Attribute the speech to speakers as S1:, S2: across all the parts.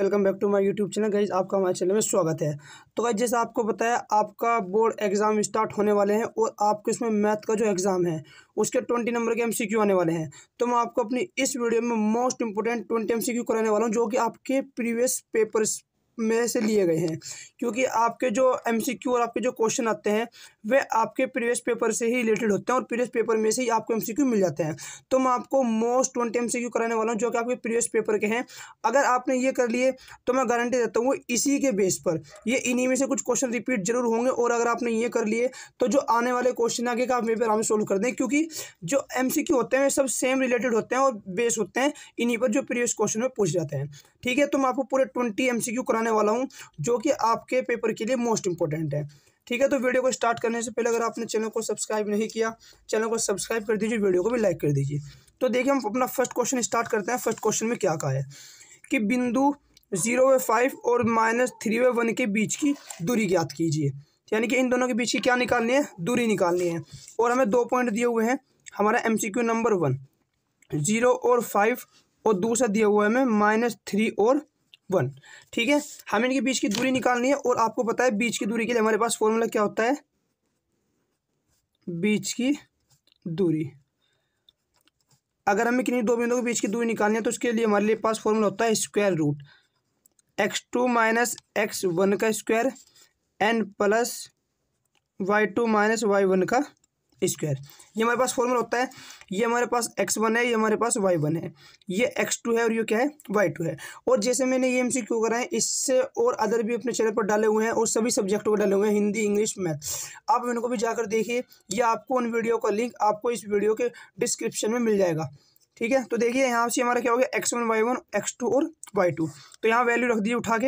S1: welcome back to my YouTube channel guys आपका हमारे channel में स्वागत है तो गाइज जैसा आपको बताया आपका बोर्ड एग्ज़ाम स्टार्ट होने वाले हैं और आपके इसमें मैथ का जो एग्ज़ाम है उसके ट्वेंटी नंबर के एमसीक्यू आने वाले हैं तो मैं आपको अपनी इस वीडियो में मोस्ट इंपोर्टेंट ट्वेंटी एमसीक्यू कराने वाला हूँ जो कि आपके प्रीवियस पेपर में से लिए गए हैं क्योंकि आपके जो एम और आपके जो क्वेश्चन आते हैं वे आपके प्रीवियस पेपर से ही रिलेटेड होते हैं और प्रीवियस पेपर में से ही आपको एम मिल जाते हैं तो मैं आपको मोस्ट ट्वेंटी एम कराने वाला हूँ जो कि आपके प्रीवियस पेपर के हैं अगर आपने ये कर लिए तो मैं गारंटी देता हूँ इसी के बेस पर ये इन्हीं में से कुछ क्वेश्चन रिपीट जरूर होंगे और अगर आपने ये कर लिए तो जो आने वाले क्वेश्चन आगे का आप मेरे आराम सोल्व कर दें क्योंकि जो एम होते हैं वे सब सेम रिलेटेड होते हैं और बेस होते हैं इन्हीं पर जो प्रीवियस क्वेश्चन में पूछ जाते हैं ठीक है तो मैं आपको पूरे ट्वेंटी एम कराने वाला हूँ जो कि आपके पेपर के लिए मोस्ट इंपॉर्टेंट है ठीक है तो वीडियो को स्टार्ट करने से पहले अगर आपने चैनल को सब्सक्राइब नहीं किया चैनल को सब्सक्राइब कर दीजिए वीडियो को भी लाइक कर दीजिए तो देखिए हम अपना फर्स्ट क्वेश्चन स्टार्ट करते हैं फर्स्ट क्वेश्चन में क्या कहा है कि बिंदु जीरो वे फाइव और माइनस थ्री वे वन के बीच की दूरी ज्ञात कीजिए यानी कि इन दोनों के बीच की क्या निकालनी है दूरी निकालनी है और हमें दो पॉइंट दिए हुए हैं हमारा एम नंबर वन जीरो और फाइव और दूसरा दिया हुआ है हमें माइनस थ्री और वन ठीक है हमें इनके बीच की दूरी निकालनी है और आपको पता है बीच की दूरी के लिए हमारे पास फॉर्मूला क्या होता है बीच की दूरी अगर हमें किन्हीं दो बिंदुओं के बीच की दूरी निकालनी है तो उसके लिए हमारे लिए पास फॉर्मूला होता है square root X two minus X one का square N plus Y two minus Y one का स्क्वायर ये हमारे पास फॉर्मूला होता है ये हमारे पास एक्स वन है ये हमारे पास वाई वन है ये एक्स टू है और ये क्या है वाई टू है और जैसे मैंने ये एम सी क्यू कराए इससे और अदर भी अपने चैनल पर डाले हुए हैं और सभी सब्जेक्टों पर डाले हुए हैं हिंदी इंग्लिश मैथ आप इनको भी जाकर देखिए या आपको उन वीडियो का लिंक आपको इस वीडियो के डिस्क्रिप्शन में मिल जाएगा ठीक है तो देखिए यहाँ से हमारा क्या हो गया X one Y one X two और वाई टू तो यहाँ वैल्यू रख दीजिए उठा के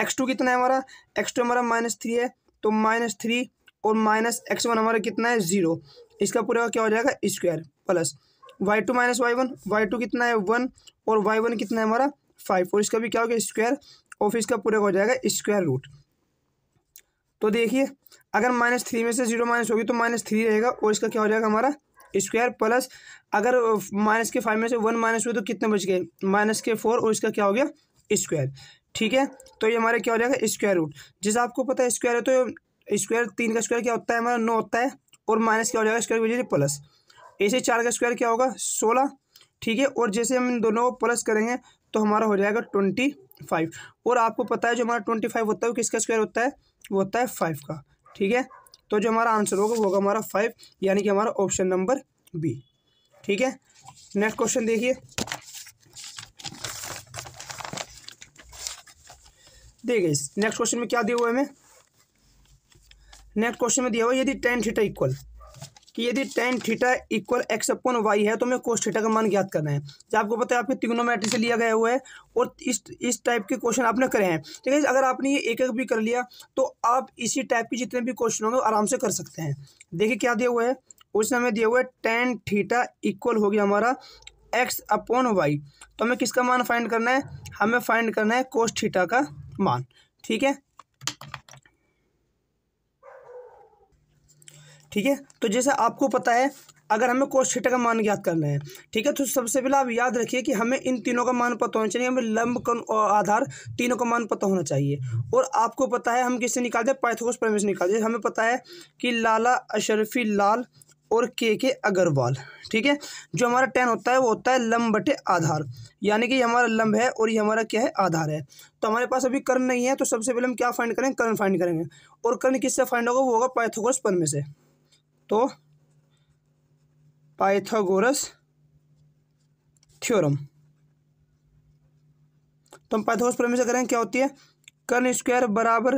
S1: एक्स टू कितना है हमारा एक्स टू हमारा माइनस थ्री है तो माइनस थ्री और माइनस एक्स वन हमारा कितना है जीरो इसका पूरा क्या हो जाएगा square plus Y two minus Y one Y two कितना है वन और वाई वन कितना है हमारा फाइव और इसका भी क्या हो गया स्क्वायर और फिर इसका पूरा हो जाएगा स्क्वायर रूट तो देखिए अगर माइनस थ्री में से जीरो माइनस होगी तो माइनस थ्री रहेगा और इसका क्या हो जाएगा हमारा स्क्वायर प्लस अगर माइनस के फाइव में से वन माइनस हुए तो कितने बच गए माइनस के फोर और इसका क्या हो गया स्क्वायर ठीक है तो ये हमारा क्या हो जाएगा स्क्वायर रूट जैसे आपको पता है स्क्वायर है तो स्क्वायर तीन का स्क्वायर क्या होता है हमारा नौ होता है और माइनस क्या हो जाएगा स्क्वायर वजह प्लस ऐसे चार का स्क्वायर क्या होगा सोलह ठीक है और जैसे हम इन दोनों को प्लस करेंगे तो हमारा हो जाएगा ट्वेंटी फाइव और आपको पता है जो हमारा ट्वेंटी फाइव होता है वो किसका स्क्वायर होता है वो होता है फाइव का ठीक है तो जो हमारा आंसर होगा वो होगा हमारा फाइव यानी कि हमारा ऑप्शन नंबर बी ठीक है नेक्स्ट क्वेश्चन देखिए देखिए नेक्स्ट क्वेश्चन में क्या दिया हुआ है हमें नेक्स्ट क्वेश्चन में दिया हुआ यदि टेन थीटा इक्वल कि यदि tan theta equal X upon Y है तो हमें कोस थीटा का मान ज्ञात करना है जो आपको पता है आपके त्रिग्नोमेट्री से लिया गया हुआ है और इस इस टाइप के क्वेश्चन आपने करे हैं ठीक है अगर आपने ये एक एक भी कर लिया तो आप इसी टाइप के जितने भी क्वेश्चन होंगे आराम से कर सकते हैं देखिए क्या दिया हुआ है उसने हमें दिया हुआ है टेन थीटा इक्वल हो गया हमारा एक्स अपॉन वाई तो हमें किसका मान फाइंड करना है हमें फाइंड करना है कोस थीटा का मान ठीक है ठीक है तो जैसे आपको पता है अगर हमें कोस थीटा का मान ज्ञात करना है ठीक है तो सबसे पहले आप याद रखिए कि हमें इन तीनों का मान पता होना चाहिए हमें लंब कण और आधार तीनों का मान पता होना चाहिए और आपको पता है हम किससे निकालते हैं पाइथागोरस प्रमेय से निकालते हैं हमें पता है कि लाला अशरफी लाल और के के अग्रवाल ठीक है जो हमारा टेन होता है वो होता है लंब बटे आधार यानी कि हमारा लंब है और ये हमारा क्या है आधार है तो हमारे पास अभी कर्ण नहीं है तो सबसे पहले हम क्या फाइंड करेंगे कर्ण फाइंड करेंगे और कर्ण किससे फाइंड होगा वो होगा पाइथागोरस प्रमेय से तो पाइथागोरस थ्योरम तो हम पाइथागोरस प्रमेय से करें क्या होती है कर्ण स्क्वायर बराबर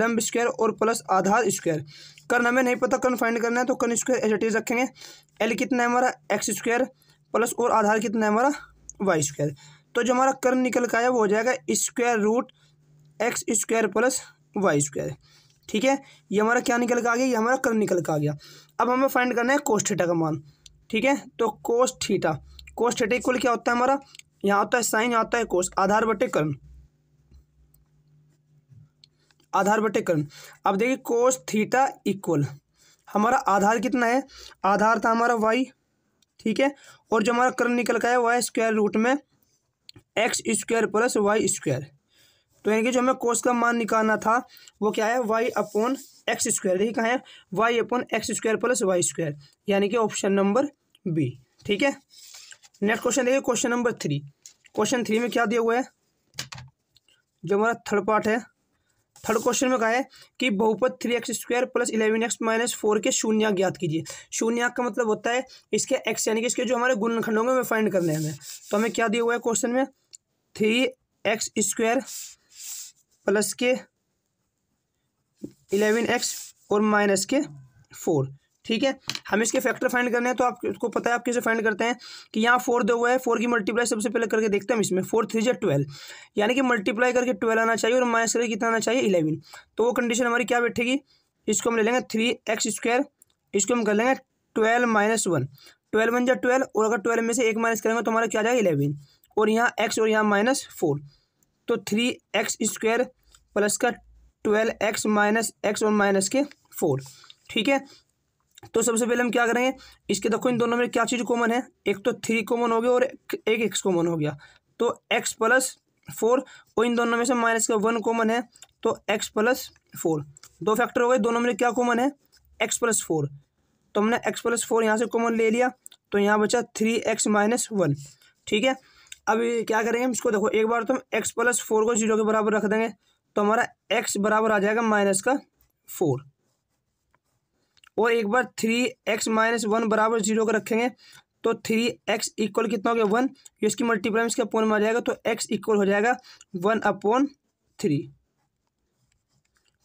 S1: लंब स्क्वायर और प्लस आधार स्क्वायर कर्ण हमें नहीं पता कर्ण फाइंड करना है तो कर्ण स्क्वायर एच एटीज रखेंगे एल कितना है हमारा एक्स स्क्वायर प्लस और आधार कितना है हमारा वाई स्क्वायर तो जो हमारा कर्ण निकल का आया वो हो जाएगा square root X square plus Y square ठीक है ये हमारा क्या निकल का आ गया ये हमारा कर्ण निकल का आ गया अब हमें फाइंड करना है कोस थीटा का मान ठीक है तो cos theta cos theta equal क्या होता है हमारा यहाँ होता है साइन होता है कोस आधार बटे कर्ण आधार बटे कर्ण अब देखिए कोस थीटा इक्वल हमारा आधार कितना है आधार था हमारा वाई ठीक है और जो हमारा कर्ण निकल का है वाई स्क्वायर रूट में X square plus Y square तो यानी कि जो हमें कोस का मान निकालना था वो क्या है वाई अपॉन एक्स स्क्वायर देखिए कहाँ है Y upon X square plus Y square यानी कि ऑप्शन नंबर बी ठीक है नेक्स्ट क्वेश्चन देखिए question number three question three में क्या दिया हुआ है जो हमारा थर्ड पार्ट है थर्ड क्वेश्चन में कहा है कि बहुपद three X square plus eleven X minus four के शून्य ज्ञात कीजिए शून्य का मतलब होता है इसके एक्स यानी कि इसके जो हमारे गुणनखंड होंगे वे फाइंड करने हैं तो हमें क्या दिया हुआ है क्वेश्चन में थ्री एक्स स्क्वायर प्लस के इलेवन एक्स और माइनस के फोर ठीक है हम इसके फैक्टर फाइंड करने हैं तो आपको पता है आप कैसे फाइंड करते हैं कि यहाँ फोर दो हुआ है फोर की मल्टीप्लाई सबसे पहले करके देखते हैं इसमें फोर थ्री जो ट्वेल्व यानी कि मल्टीप्लाई करके ट्वेल्व आना चाहिए और माइनस करके कितना आना चाहिए इलेवन तो वो कंडीशन हमारी क्या बैठेगी इसको हम ले लेंगे थ्री एक्स स्क्वायर इसको हम कर लेंगे twelve minus one twelve one जो ट्वेल्व और अगर ट्वेल्व में से एक माइनस करेंगे तो हमारा क्या जाएगा इलेवन और यहाँ एक्स और यहाँ माइनस फोर तो थ्री एक्स स्क्वायर प्लस का ट्वेल्व एक्स माइनस एक्स और माइनस के फोर ठीक है तो सबसे पहले हम क्या करेंगे इसके देखो इन दोनों में क्या चीज़ कॉमन है एक तो थ्री कॉमन हो गया और एक एक्स कॉमन हो गया तो एक्स प्लस फोर और इन दोनों में से माइनस का वन कॉमन है तो एक्स प्लस फोर दो फैक्टर हो गए दोनों में क्या कॉमन है एक्स प्लस फोर तो हमने एक्स प्लस फोर यहाँ से कॉमन ले लिया तो यहाँ बचा थ्री एक्स माइनस वन ठीक है अब क्या करेंगे इसको देखो एक बार तो हम एक्स प्लस फोर को जीरो के बराबर रख देंगे तो हमारा एक्स बराबर आ जाएगा माइनस का फोर और एक बार थ्री एक्स माइनस वन बराबर जीरो का रखेंगे तो थ्री एक्स इक्वल कितना हो गया वन ये इसकी मल्टीप्लाई इसके अपोन में आ जाएगा तो एक्स इक्वल हो जाएगा वन अपॉन थ्री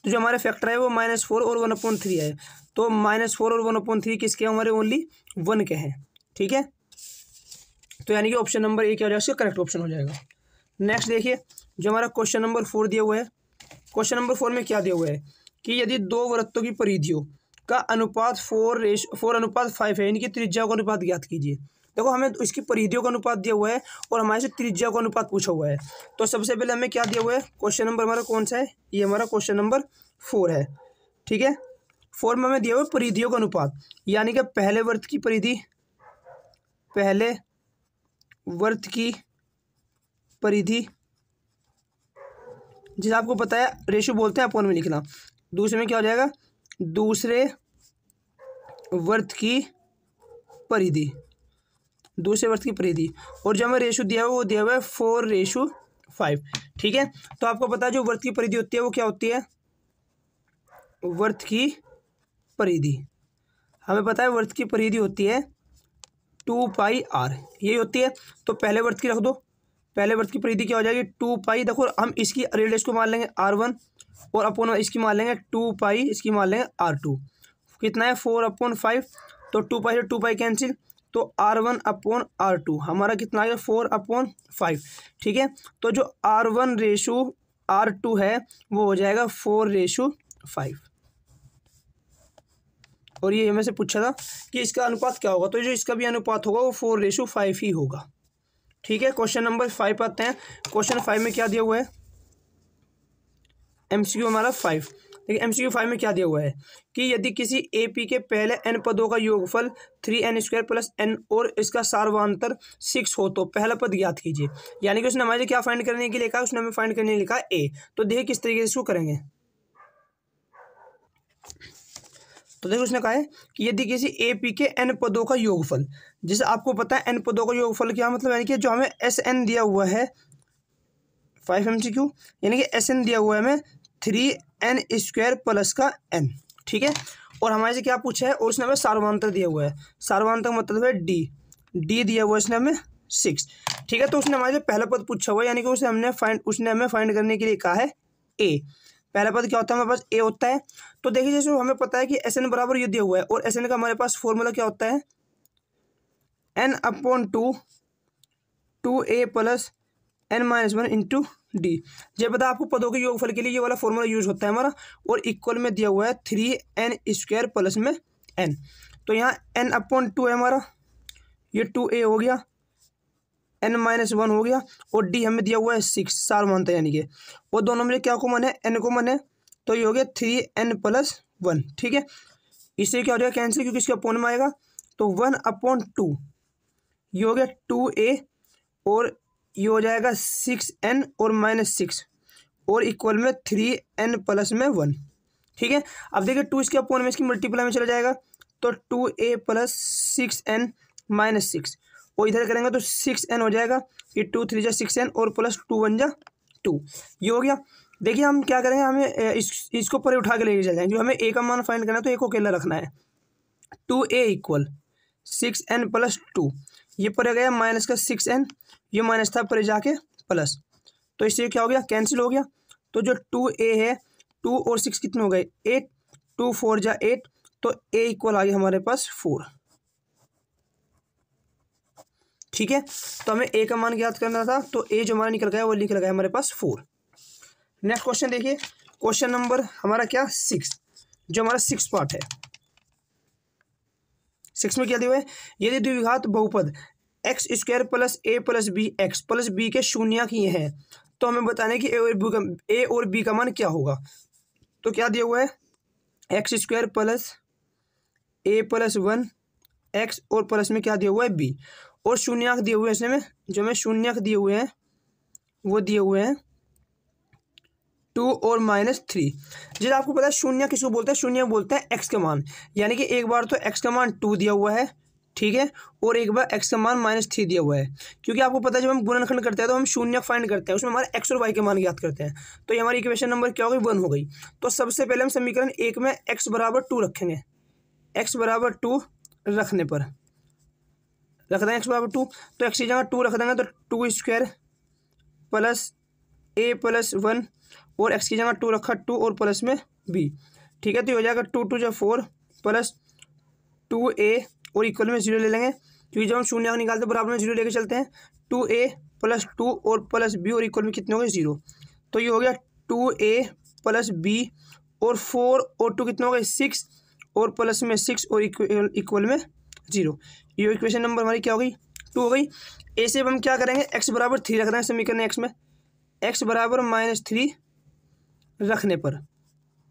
S1: तो जो हमारे फैक्टर है वो माइनस फोर और वन अपॉन थ्री है तो माइनस फोर और वन अपॉन थ्री किसके हमारे ओनली वन के हैं ठीक है तो यानी कि ऑप्शन नंबर ए क्या हो जाएगा इसका करेक्ट ऑप्शन हो जाएगा नेक्स्ट देखिए जो हमारा क्वेश्चन नंबर फोर दिया हुआ है क्वेश्चन नंबर फोर में क्या दिया हुआ है कि यदि दो वृत्तों की परिधियों का अनुपात फोर रेश फोर अनुपात फाइव है इनकी त्रिज्या का अनुपात ज्ञात कीजिए देखो हमें तो इसकी परिधियों का अनुपात दिया हुआ है और हमारे से त्रिज्या का अनुपात पूछा हुआ है तो सबसे पहले हमें क्या दिया हुआ है क्वेश्चन नंबर हमारा कौन सा है ये हमारा क्वेश्चन नंबर फोर है ठीक है फोर में हमें दिया हुआ है परिधियों का अनुपात यानी कि पहले वर्त की परिधि पहले वर्त की परिधि जिसे आपको पता है रेशो बोलते हैं अपॉन में लिखना दूसरे में क्या हो जाएगा दूसरे वर्थ की परिधि दूसरे वर्थ की परिधि और जो हमें रेशो दिया हुआ वो दिया हुआ है फोर रेशो फाइव ठीक है तो आपको पता है जो वर्थ की परिधि होती है वो क्या होती है वर्थ की परिधि हमें पता है वर्थ की परिधि होती है टू पाई आर यही होती है तो पहले वर्थ की रख दो पहले वर्ष की परिधि क्या हो जाएगी टू पाई देखो हम इसकी रेडियस को मान लेंगे आर वन और अपोन इसकी मान लेंगे टू पाई इसकी मान लेंगे आर टू कितना है फोर अपॉन फाइव तो टू पाई से टू पाई कैंसिल तो R one upon R two हमारा कितना आ गया फोर अपॉन फाइव ठीक है तो जो R one ratio R two है वो हो जाएगा फोर रेशो फाइव और ये हमें से पूछा था कि इसका अनुपात क्या होगा तो जो इसका भी अनुपात होगा वो फोर रेशो फाइव ही होगा ठीक है क्वेश्चन नंबर फाइव आते हैं क्वेश्चन फाइव में क्या दिया हुआ है एमसीक्यू हमारा फाइव देखिए एमसीक्यू फाइव में क्या दिया हुआ है कि यदि किसी ए पी के पहले एन पदों का योगफल three N square plus N और इसका सार्वान्तर सिक्स हो तो पहला पद ज्ञात कीजिए यानी कि उसने हमारे क्या फाइंड करने के लिए कहा उसने हमें फाइंड करने के लिए कहा ए तो देखिए किस तरीके से इसको करेंगे तो देखो उसने कहा है कि यदि किसी ए पी के एन पदों का योगफल जिसे आपको पता है एन पदों का योगफल क्या मतलब यानी कि जो हमें एस एन दिया हुआ है फाइव एम सी क्यू यानी कि एस एन दिया हुआ है हमें थ्री एन स्क्वायर प्लस का एन ठीक है और हमारे से क्या पूछा है और उसने हमें सार्वान्तर दिया हुआ है सार्वान्तर मतलब है डी डी दिया हुआ है उसने हमें सिक्स ठीक है तो उसने हमारे से पहला पद पूछा हुआ है यानी कि उसे हमने फाइंड उसने हमें फाइंड करने के लिए कहा है ए पहला पद क्या होता है हमारे पास ए होता है तो देखिए जैसे हमें पता है कि एस एन बराबर ये दिया हुआ है और एस एन का हमारे पास फॉर्मूला क्या होता है n upon two two a plus n minus one into d जब बता आपको पदों के योगफल के लिए ये वाला फॉर्मूला यूज होता है हमारा और इक्वल में दिया हुआ है थ्री एन स्क्वायर प्लस में एन तो यहाँ एन अपॉन टू है हमारा ये टू ए हो गया एन माइनस वन हो गया और डी हमें दिया हुआ है सिक्स चार वन था यानी कि और दोनों में क्या कॉमन है एन कॉमन है तो ये हो गया थ्री एन प्लस वन ठीक है इससे क्या हो जाएगा कैंसिल क्योंकि इसके अपॉन में आएगा तो वन अपॉन टू ये हो गया टू ए और ये हो जाएगा सिक्स एन और माइनस सिक्स और इक्वल में थ्री एन प्लस में वन ठीक है अब देखिए टू इसके अपॉन में इसकी मल्टीप्लाई में चला जाएगा तो two a plus six n minus six और इधर करेंगे तो सिक्स एन हो जाएगा ये टू थ्री जा सिक्स एन और प्लस टू वन जा टू ये हो गया देखिए हम क्या करेंगे हमें इस इसको पर उठा के लेके चल जाएंगे जो हमें ए का मान फाइंड करना है तो ए को अकेला रखना है two a equal six n plus two ये पर गया माइनस का सिक्स एन ये माइनस था पर जाके प्लस तो इससे क्या हो गया कैंसिल हो गया तो जो टू ए है टू और सिक्स कितने हो गए एट टू फोर जा एट तो ए इक्वल आ गया हमारे पास फोर ठीक है तो हमें ए का मान ज्ञात करना था तो ए जो हमारा निकल गया वो निकल गया हमारे पास फोर नेक्स्ट क्वेश्चन देखिए क्वेश्चन नंबर हमारा क्या सिक्स जो हमारा सिक्स पार्ट है सिक्स में क्या दिया है यदि द्विघात बहुपद x square plus a plus b x plus b के शून्य किए हैं तो हमें बताने कि ए और बी का ए और बी का मान क्या होगा तो क्या दिया हुआ है x square plus a plus one x और प्लस में क्या दिया हुआ है बी और अंक दिए हुए हैं इसमें जो हमें अंक दिए हुए हैं वो दिए हुए हैं टू और माइनस थ्री जैसे आपको पता है शून्य किसको बोलते हैं शून्य बोलते हैं एक्स का मान यानी कि एक बार तो एक्स का मान टू दिया हुआ है ठीक है और एक बार एक्स का मान माइनस थ्री दिया हुआ है क्योंकि आपको पता है जब हम गुणनखंड करते हैं तो हम शून्य फाइंड करते हैं उसमें हमारे एक्स और वाई के मान याद करते हैं तो ये हमारी इक्वेशन नंबर क्या हो गई वन हो गई तो सबसे पहले हम समीकरण एक में एक्स बराबर टू रखेंगे एक्स बराबर टू रखने पर रख देंगे एक्स बराबर टू तो एक्स की जगह टू रख देंगे तो two square plus a plus one और एक्स की जगह टू रखा टू और प्लस में बी ठीक है तो ये हो जाएगा टू टू जो फोर प्लस टू ए और इक्वल में जीरो ले लेंगे क्योंकि जब हम शून्य निकालते हैं बराबर में जीरो लेके चलते हैं टू ए प्लस टू और प्लस बी और इक्वल में कितने हो गए जीरो तो ये हो गया टू ए प्लस बी और फोर और टू कितने हो गए सिक्स और प्लस में सिक्स और इक्वल में जीरो ये इक्वेशन नंबर हमारी क्या हो गई टू हो गई ए से अब हम क्या करेंगे एक्स बराबर थ्री रख रहे हैं समीकरण एक्स में एक्स बराबर माइनस थ्री रखने पर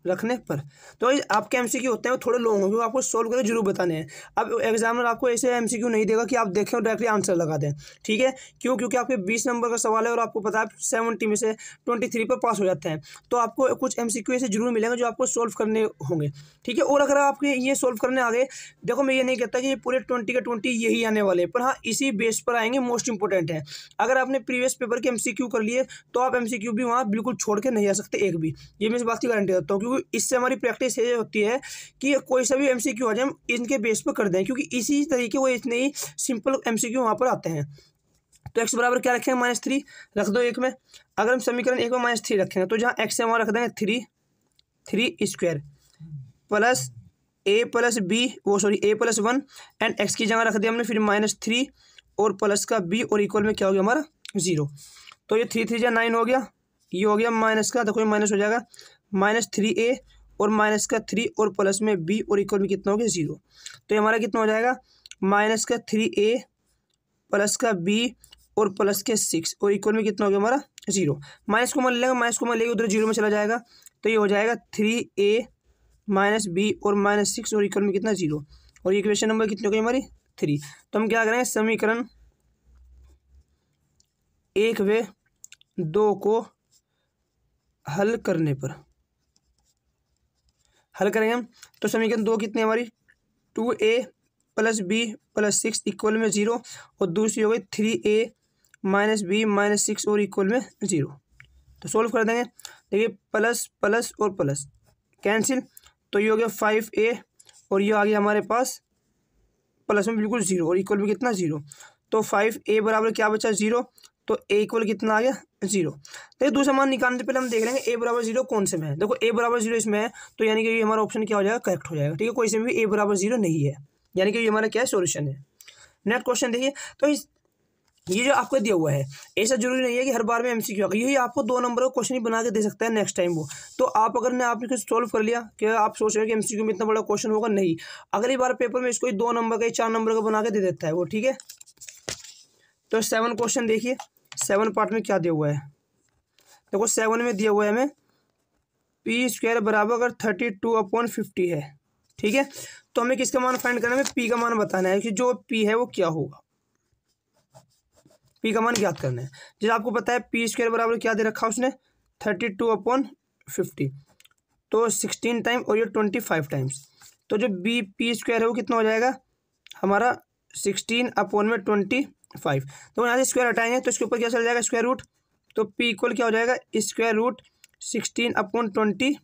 S1: रखने पर तो आपके एम होते हैं थोड़े लॉन्ग होंगे आपको सोल्व करके जरूर बताने हैं अब एग्जामिनर आपको ऐसे एम नहीं देगा कि आप देखें और डायरेक्टली आंसर लगा दें ठीक है क्यों क्योंकि आपके बीस नंबर का सवाल है और आपको पता है सेवेंटी में से ट्वेंटी थ्री पर पास हो जाते हैं तो आपको कुछ एम ऐसे जरूर मिलेंगे जो आपको सोल्व करने होंगे ठीक है और अगर आपके ये सोल्व करने आ गए देखो मैं ये नहीं कहता कि ये पूरे ट्वेंटी के ट्वेंटी यही आने वाले पर हाँ इसी बेस पर आएंगे मोस्ट इंपॉर्टेंट है अगर आपने प्रीवियस पेपर के एम कर लिए तो आप एम भी वहाँ बिल्कुल छोड़ के नहीं आ सकते एक भी ये मैं इस बात की गारंटी देता हूँ क्योंकि क्योंकि इससे हमारी प्रैक्टिस ये होती है कि कोई सा भी एम आ जाए हम इनके बेस पर कर दें क्योंकि इसी तरीके वो इतने ही सिंपल एम सी वहाँ पर आते हैं तो एक्स बराबर क्या रखेंगे माइनस थ्री रख दो एक में अगर हम समीकरण एक में माइनस थ्री रखेंगे तो जहाँ एक्स है वहाँ रख देंगे three three square plus a plus b वो sorry a plus one and x की जगह रख दिया हमने फिर माइनस थ्री और प्लस का बी और इक्वल में क्या हो गया हमारा जीरो तो ये थ्री थ्री जहाँ नाइन हो गया ये हो गया माइनस का तो कोई माइनस हो जाएगा माइनस थ्री ए और माइनस का थ्री और प्लस में बी और इक्वल में कितना हो गया ज़ीरो तो ये हमारा कितना हो जाएगा माइनस का थ्री ए प्लस का बी और प्लस के सिक्स और इक्वल में कितना हो गया हमारा जीरो माइनस को मान लेगा माइनस को मान लेगा उधर जीरो में चला जाएगा तो ये हो जाएगा थ्री ए माइनस बी और माइनस सिक्स और इक्वल में कितना जीरो और इक्वेशन नंबर कितनी हो गई हमारी थ्री तो हम क्या करेंगे समीकरण एक वे दो को हल करने पर हल करेंगे हम तो समीकरण दो कितनी हमारी two a plus b plus six equal में ज़ीरो और दूसरी हो गई three a minus b minus six और इक्वल में ज़ीरो तो सोल्व कर देंगे देखिए प्लस प्लस और प्लस कैंसिल तो ये हो गया फाइव ए और ये आ गया हमारे पास प्लस में बिल्कुल ज़ीरो और इक्वल में कितना ज़ीरो तो फाइव ए बराबर क्या बचा ज़ीरो तो ए इक्वल कितना आ गया जीरो देखिए दूसरा मान निकालने से पहले हम देख लेंगे ए बराबर जीरो कौन से में है देखो ए बराबर जीरो इसमें है तो यानी कि ये हमारा ऑप्शन क्या हो जाएगा करेक्ट हो जाएगा ठीक है कोई से भी ए बराबर जीरो नहीं है यानी कि ये हमारा क्या सोल्यूशन है नेक्स्ट क्वेश्चन देखिए तो इस ये जो आपको दिया हुआ है ऐसा जरूरी नहीं है कि हर बार में एमसीक्यू आएगा यही आपको दो नंबर का क्वेश्चन ही बना के दे सकता है नेक्स्ट टाइम वो तो आप अगर ने आपने कुछ सॉल्व कर लिया कि आप सोच रहे हो कि एमसीक्यू में इतना बड़ा क्वेश्चन होगा नहीं अगली बार पेपर में इसको दो नंबर का चार नंबर का बना के दे देता है वो ठीक है तो सेवन क्वेश्चन देखिए सेवन पार्ट में क्या दिया हुआ है देखो सेवन में दिया हुआ है हमें पी स्क्वायर बराबर अगर थर्टी टू अपॉन फिफ्टी है ठीक है तो हमें किसका मान फाइंड करना है पी का मान बताना है कि जो पी है वो क्या होगा पी का मान ज्ञात करना है जैसे आपको पता है पी स्क्वायर बराबर क्या दे रखा उसने थर्टी टू अपॉन फिफ्टी तो सिक्सटीन टाइम और ये ट्वेंटी फाइव टाइम्स तो जो बी पी स्क्वायर है वो कितना हो जाएगा हमारा सिक्सटीन अपॉन में ट्वेंटी फाइव तो यहाँ से स्क्वायर हटाएंगे तो इसके ऊपर क्या चल जाएगा स्क्वायर रूट तो पी इक्वल क्या हो जाएगा square root sixteen upon twenty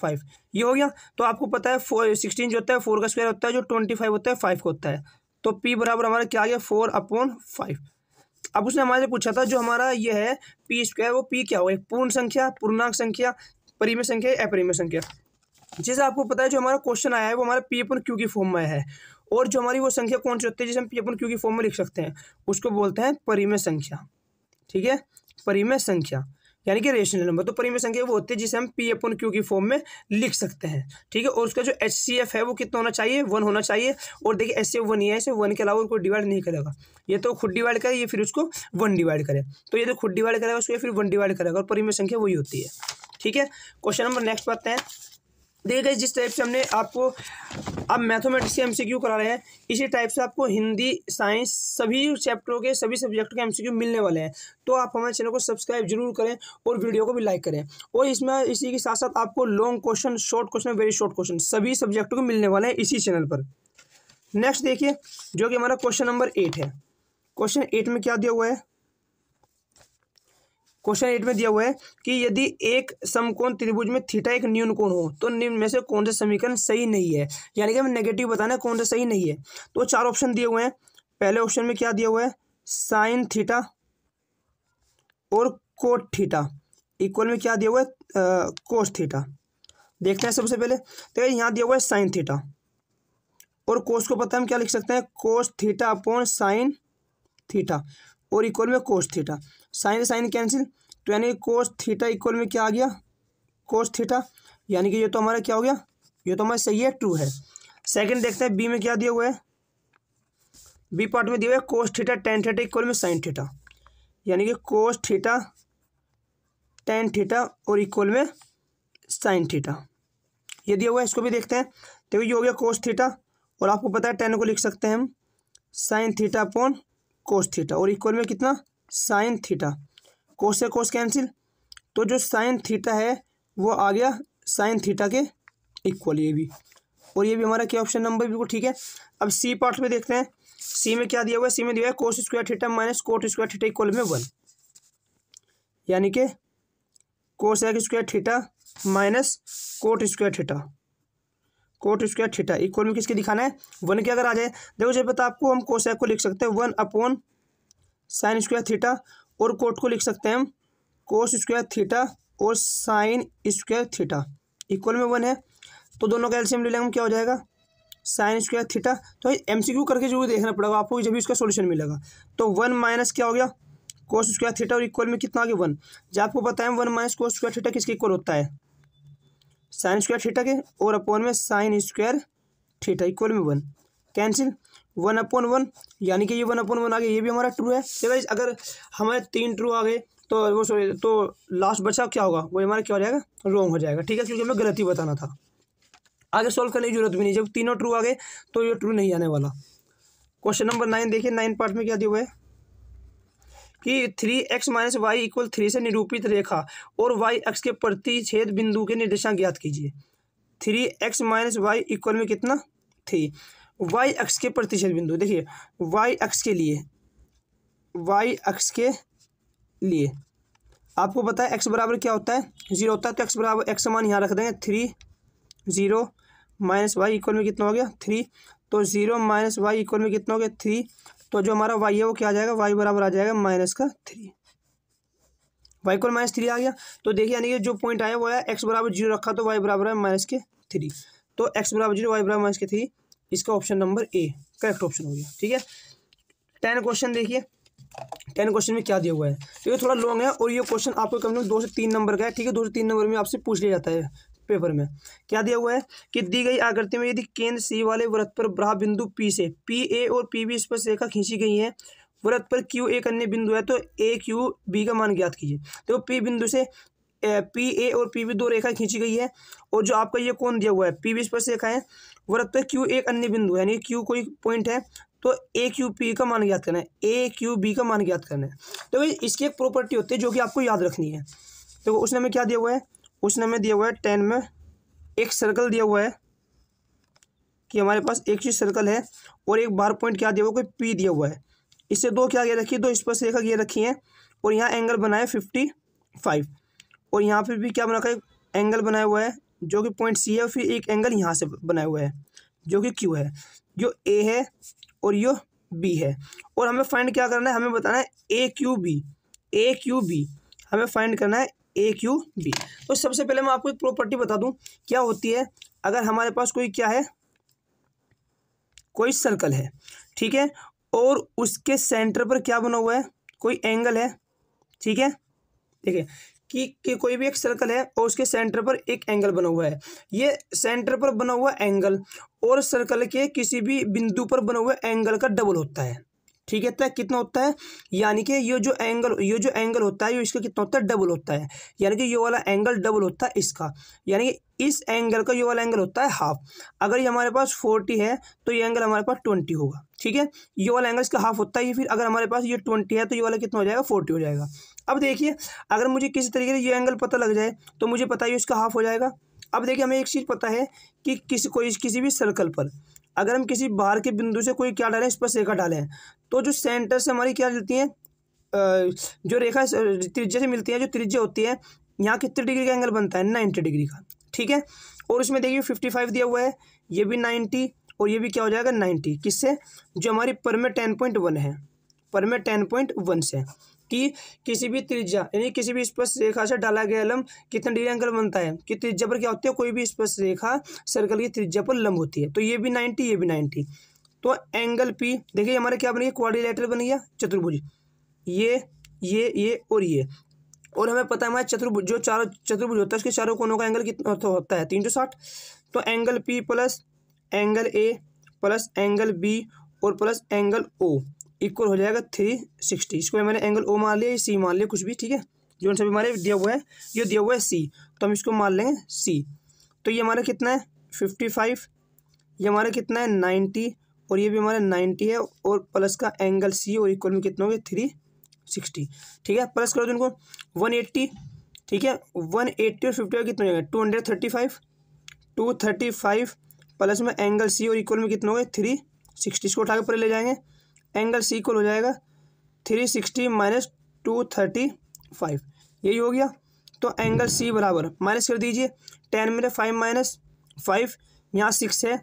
S1: five ये हो गया तो आपको पता है फोर सिक्सटीन जो होता है फोर का स्क्वायर होता है जो ट्वेंटी फाइव होता है फाइव का होता है तो पी बराबर हमारा क्या आ गया फोर अपॉन फाइव अब उसने हमारे पूछा था जो हमारा ये है पी स्क्वायर वो पी क्या हो पूर्ण संख्या पूर्णांक संख्या परिमेय संख्या अपरिमय संख्या जैसे आपको पता है जो हमारा क्वेश्चन आया है वो हमारा पी अपन क्यू की फॉर्म में है और जो हमारी वो संख्या कौन सी होती है जिसे हम पी अपन क्यू की फॉर्म में लिख सकते हैं उसको बोलते हैं परिमेय संख्या ठीक है परिमेय संख्या यानी कि रेशनल नंबर तो परिमेय संख्या वो होती है जिसे हम पी अपन क्यू की फॉर्म में लिख सकते हैं ठीक है और उसका जो एच सी एफ है वो कितना होना चाहिए वन होना चाहिए और देखिए एच सी एफ वन ही है इसे वन के अलावा कोई डिवाइड नहीं करेगा ये तो खुद डिवाइड करे ये फिर उसको वन डिवाइड करे तो ये तो खुद डिवाइड करेगा उसको फिर वन डिवाइड करेगा और परिमेय संख्या वही होती है ठीक है क्वेश्चन नंबर नेक्स्ट पाते हैं देखिए जिस टाइप से हमने आपको अब मैथमेटिक्स के एमसीक्यू करा रहे हैं इसी टाइप से आपको हिंदी साइंस सभी चैप्टरों के सभी सब्जेक्ट के एमसीक्यू मिलने वाले हैं तो आप हमारे चैनल को सब्सक्राइब जरूर करें और वीडियो को भी लाइक करें और इसमें इसी के साथ साथ आपको long question short question very short question सभी सब्जेक्टों के मिलने वाले हैं इसी चैनल पर नेक्स्ट देखिए जो कि हमारा क्वेश्चन नंबर एट है क्वेश्चन एट में क्या दिया हुआ है क्वेश्चन एट में दिया हुआ है कि यदि एक समकोण त्रिभुज में थीटा एक न्यून कोण हो तो निम्न में से कौन सा समीकरण सही नहीं है यानी कि हमें नेगेटिव बताना कौन सा सही नहीं है तो चार ऑप्शन दिए हुए हैं पहले ऑप्शन में क्या दिया हुआ है साइन थीटा और कोट थीटा इक्वल में क्या दिया हुआ है कोस थीटा देखते हैं सबसे पहले तो यहाँ दिया हुआ है साइन थीटा और कोस को पता हम क्या लिख सकते हैं cos theta upon sine theta और इक्वल में cos theta sine sine cancel तो यानी कोस थीटा इक्वल में क्या आ गया कोस थीटा यानी कि ये तो हमारा क्या हो गया ये तो हमारा सही है ट्रू है सेकंड देखते हैं बी में क्या दिया हुआ है बी पार्ट में दिया हुआ है cos theta tan theta equal में साइन थीटा यानी कि कोस थीटा टेन थीटा और इक्वल में साइन थीटा ये दिया हुआ है इसको भी देखते हैं देखो तो ये हो गया कोस थीटा और आपको पता है टेन को लिख सकते हैं हम sine theta upon cos theta और इक्वल में कितना साइन थीटा कोस से कोस कैंसिल तो जो साइन थीटा है वो आ गया साइन थीटा के इक्वल ये भी और ये भी हमारा क्या ऑप्शन नंबर बिल्कुल ठीक है अब सी पार्ट में देखते हैं सी में क्या दिया हुआ है सी में दिया है cos square theta minus cot square theta equal में वन यानी कि cos x square theta minus cot square theta cot square theta equal में किसके दिखाना है वन के अगर आ जाए देखो जब पता आपको हम कोस को लिख सकते हैं one upon sine square theta और कोट को लिख सकते हैं हम कोस स्क्वायर थीटा और साइन स्क्वायर थीटा इक्वल में वन है तो दोनों का एल्सियम ले लेंगे क्या हो जाएगा साइन स्क्वायर थीटा तो एम सी क्यू करके जरूर देखना पड़ेगा आपको जब भी इसका सोल्यूशन मिलेगा तो वन माइनस क्या हो गया कोस स्क्वायर थीटा और इक्वल में कितना आ गया वन जब आपको है one minus cos square theta किसके इक्वल होता है साइन स्क्वायर थीटा के और अपॉन में साइन स्क्वायर थीटा इक्वल में one cancel one upon one यानी कि ये वन अपॉन वन आ गया ये भी हमारा ट्रू है देखा तो अगर हमारे तीन ट्रू आ गए तो वो सॉरी तो लास्ट बचा क्या होगा वो हमारा क्या हो जाएगा रॉन्ग हो जाएगा ठीक है क्योंकि हमें गलती बताना था आगे सॉल्व करने की जरूरत भी नहीं जब तीनों ट्रू आ गए तो ये ट्रू नहीं आने वाला क्वेश्चन नंबर नाइन देखिए नाइन पार्ट में क्या दिया हुआ है कि three x minus y equal three से निरूपित रेखा और वाई एक्स के प्रति छेद बिंदु के निर्देशांक ज्ञात कीजिए three x minus y equal में कितना थ्री वाई एक्स के प्रतिशत बिंदु देखिए वाई एक्स के लिए वाई एक्स के लिए आपको पता है एक्स बराबर क्या होता है जीरो होता है तो एक्स बराबर एक्स समान यहाँ रख देंगे three zero minus y equal में कितना हो गया थ्री तो जीरो माइनस वाई इक्वल में कितना हो गया थ्री तो जो हमारा वाई है वो क्या आ जाएगा वाई बराबर आ जाएगा माइनस का three y equal minus three आ गया तो देखिए यानी कि जो पॉइंट आया वो है एक्स बराबर जीरो रखा तो वाई बराबर है माइनस के थ्री तो एक्स बराबर जीरो वाई बराबर माइनस के थ्री इसका option number A correct option हो गया ठीक है टेन क्वेश्चन देखिए टेन क्वेश्चन में क्या दिया हुआ है तो ये थोड़ा लॉन्ग है और ये क्वेश्चन आपको कम से कम दो से तीन नंबर का है ठीक है दो से तीन नंबर में आपसे पूछ लिया जाता है पेपर में क्या दिया हुआ है कि दी गई आकृति में यदि केंद्र सी वाले व्रत पर ब्राह बिंदु पी से पी ए और पी बी स्पर्श रेखा खींची गई है व्रत पर क्यू एक अन्य बिंदु है तो ए क्यू बी का मान ज्ञात कीजिए देखो तो पी बिंदु से पी ए और पी बी दो रेखा खींची गई है और जो आपका ये कौन दिया हुआ है पी बी स्पर्श रेखा है वृत्त पे क्यू एक अन्य बिंदु यानी क्यू कोई पॉइंट है तो ए क्यू पी का मान ज्ञात करना है ए क्यू बी का मान ज्ञात करना है तो भाई इसकी एक प्रॉपर्टी होती है जो कि आपको याद रखनी है देखो तो उसने हमें क्या दिया हुआ है उसने हमें दिया हुआ है टेन में एक सर्कल दिया हुआ है कि हमारे पास एक चीज सर्कल है और एक बार पॉइंट क्या दिया हुआ है पी दिया हुआ है इससे दो क्या गया रखी है दो स्पर्श रेखा ये रखी है और यहाँ एंगल बनाए फिफ्टी फाइव और यहाँ पर भी क्या बना एंगल बनाया हुआ है जो कि पॉइंट सी है फिर एक एंगल यहाँ से बनाया हुआ है जो कि क्यू है जो ए है और यो बी है और हमें फाइंड क्या करना है हमें बताना है A Q B A Q B हमें फाइंड करना है ए क्यू बी तो सबसे पहले मैं आपको एक प्रॉपर्टी बता दूं क्या होती है अगर हमारे पास कोई क्या है कोई सर्कल है ठीक है और उसके सेंटर पर क्या बना हुआ है कोई एंगल है ठीक है देखिए कि, कि कोई भी एक सर्कल है और उसके सेंटर पर एक एंगल बना हुआ है ये सेंटर पर बना हुआ एंगल और सर्कल के किसी भी बिंदु पर बना हुआ एंगल का डबल होता है ठीक है तय तो कितना होता है यानी कि ये जो एंगल ये जो एंगल होता है ये इसका कितना होता है डबल होता है यानी कि ये वाला एंगल डबल होता है इसका यानी कि इस एंगल का ये वाला एंगल होता है हाफ अगर ये हमारे पास फोर्टी है तो ये एंगल हमारे पास ट्वेंटी होगा ठीक है ये वाला एंगल इसका हाफ होता है फिर अगर हमारे पास ये ट्वेंटी है तो ये वाला कितना हो जाएगा फोर्टी हो जाएगा अब देखिए अगर मुझे किसी तरीके से ये एंगल पता लग जाए तो मुझे पता ही उसका हाफ हो जाएगा अब देखिए हमें एक चीज़ पता है कि किसी कोई किसी भी सर्कल पर अगर हम किसी बाहर के बिंदु से कोई क्या डालें इस पर रेखा डालें तो जो सेंटर से हमारी क्या मिलती है जो रेखा त्रिज्या से मिलती है जो त्रिज्या होती है यहाँ कितने डिग्री का एंगल बनता है नाइन्टी डिग्री का ठीक है और उसमें देखिए फिफ्टी फाइव दिया हुआ है ये भी नाइन्टी और ये भी क्या हो जाएगा नाइन्टी किससे जो हमारी पर टेन पॉइंट वन है पर टेन पॉइंट वन से कि किसी भी त्रिज्या यानी किसी भी स्पर्श रेखा से डाला गया लंब कितना डिग्री एंगल बनता है कि त्रिज्या पर क्या होती है कोई भी स्पर्श रेखा सर्कल की त्रिज्या पर लंब होती है तो ये भी नाइन्टी ये भी नाइन्टी तो एंगल पी देखिए हमारे क्या बन गया क्वारिलेटर बन गया चतुर्भुज ये ये ये और ये और हमें पता है हमारा चतुर्भुज जो चारों चतुर्भुज होता है उसके चारों कोनों का एंगल कितना तो होता है तीन सौ साठ तो angle P plus angle A plus angle B और प्लस एंगल ओ इक्वल हो जाएगा थ्री सिक्सटी इसको मैंने एंगल ओ मान लिया या सी मान लिया कुछ भी ठीक है जो सभी हमारे दिया हुआ है ये दिया हुआ है सी तो हम इसको मान लेंगे सी तो ये हमारा कितना है फिफ्टी फाइव ये हमारा कितना है नाइन्टी और ये भी हमारा नाइन्टी है और प्लस का एंगल सी और इक्वल में कितना हो गया थ्री सिक्सटी ठीक है प्लस करो उनको वन एट्टी ठीक है वन एट्टी और फिफ्टी का कितना हो जाएगा two hundred thirty five two thirty five plus में एंगल सी और इक्वल में कितना हो गया थ्री सिक्सटी इसको उठाकर पर ले जाएंगे एंगल सी इक्वल हो जाएगा three sixty minus two thirty five यही हो गया तो एंगल सी बराबर माइनस कर दीजिए टेन मेरे फाइव माइनस फाइव यहाँ सिक्स है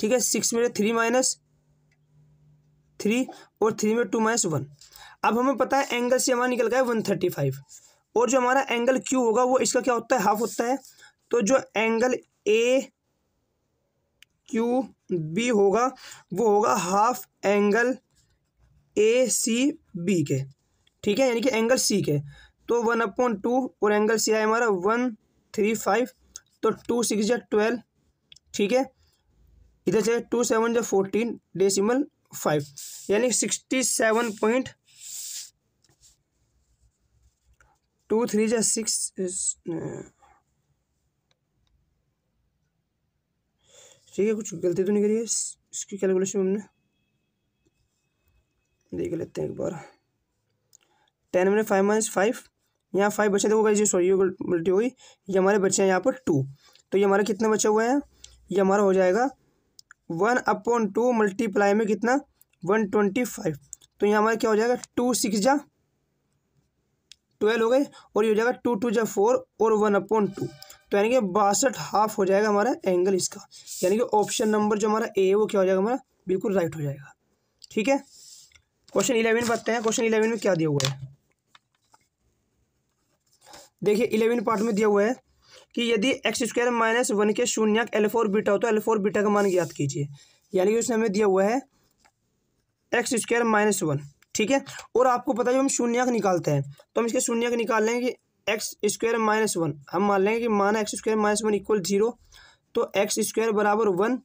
S1: ठीक है सिक्स मेरे थ्री माइनस थ्री और थ्री में टू माइनस वन अब हमें पता है एंगल सी हमारा निकल गया है वन थर्टी फाइव और जो हमारा एंगल क्यू होगा वो इसका क्या होता है हाफ होता है तो जो एंगल ए क्यू बी होगा वो होगा half angle A C B के ठीक है यानी कि एंगल सी के तो वन अपॉन टू और एंगल सी आए हमारा वन थ्री फाइव तो टू सिक्स या ट्वेल्व ठीक है इधर से टू सेवन या फोर्टीन डेसिमल फाइव यानी sixty seven point two three या सिक्स ठीक है कुछ गलती तो नहीं करी है इसकी कैलकुलेशन हमने देख लेते हैं एक बार टेन हमने फाइव माइनस फाइव यहाँ फाइव बचे देखो गाइज सॉरी ये गलती होगी ये हमारे बच्चे हैं यहाँ पर टू तो ये हमारा कितना बचा हुआ है ये हमारा हो जाएगा वन अपॉन टू मल्टीप्लाई में कितना वन ट्वेंटी फाइव तो यहाँ हमारा क्या हो जाएगा टू सिक्स जा ट्वेल्व हो गए और ये हो जाएगा टू टू जा फोर और वन अपॉन टू तो यानी कि बासठ हाफ हो जाएगा हमारा एंगल इसका यानी कि ऑप्शन नंबर जो हमारा ए वो क्या हो जाएगा हमारा बिल्कुल राइट हो जाएगा ठीक है क्वेश्चन इलेवन पढ़ते हैं क्वेश्चन इलेवन में क्या दिया हुआ है देखिए इलेवन पार्ट में दिया हुआ है कि यदि एक्स स्क्वायर माइनस वन के शून्य एल फोर बीटा हो तो एल फोर बीटा का मान याद कीजिए यानी कि उसने हमें दिया हुआ है एक्स स्क्वायर माइनस वन ठीक है और आपको पता है जब हम शून्यक निकालते हैं तो हम इसके शून्यक निकाल लेंगे एक्स स्क्वायर माइनस वन हम मान लेंगे कि माना x square minus one equal zero तो एक्स स्क्वायर बराबर वन